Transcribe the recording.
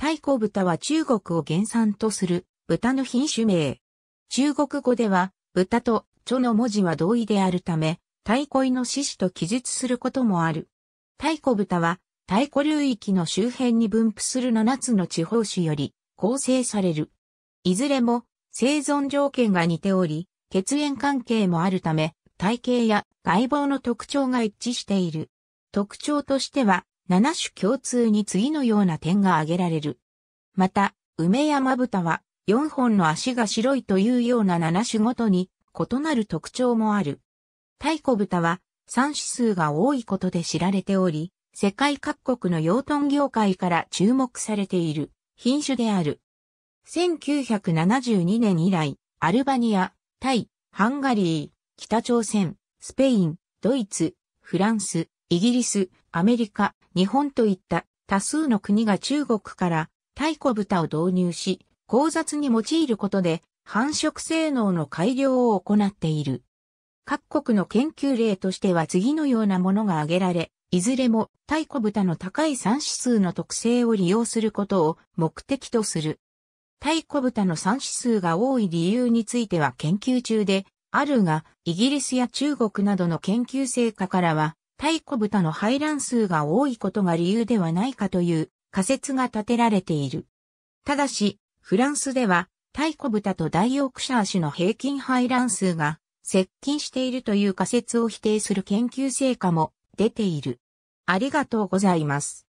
太鼓豚は中国を原産とする豚の品種名。中国語では豚と蝶の文字は同意であるため、太鼓の獅子と記述することもある。太鼓豚は太鼓流域の周辺に分布する7つの地方種より構成される。いずれも生存条件が似ており、血縁関係もあるため、体型や外貌の特徴が一致している。特徴としては、7種共通に次のような点が挙げられる。また、梅山豚は4本の足が白いというような7種ごとに異なる特徴もある。太鼓豚は3指数が多いことで知られており、世界各国の養豚業界から注目されている品種である。1972年以来、アルバニア、タイ、ハンガリー、北朝鮮、スペイン、ドイツ、フランス、イギリス、アメリカ、日本といった多数の国が中国から太鼓豚を導入し、交雑に用いることで繁殖性能の改良を行っている。各国の研究例としては次のようなものが挙げられ、いずれも太鼓豚の高い産指数の特性を利用することを目的とする。太鼓豚の産指数が多い理由については研究中であるが、イギリスや中国などの研究成果からは太鼓豚の排卵数が多いことが理由ではないかという仮説が立てられている。ただし、フランスでは、太鼓豚とダイークシャー種の平均排卵数が接近しているという仮説を否定する研究成果も出ている。ありがとうございます。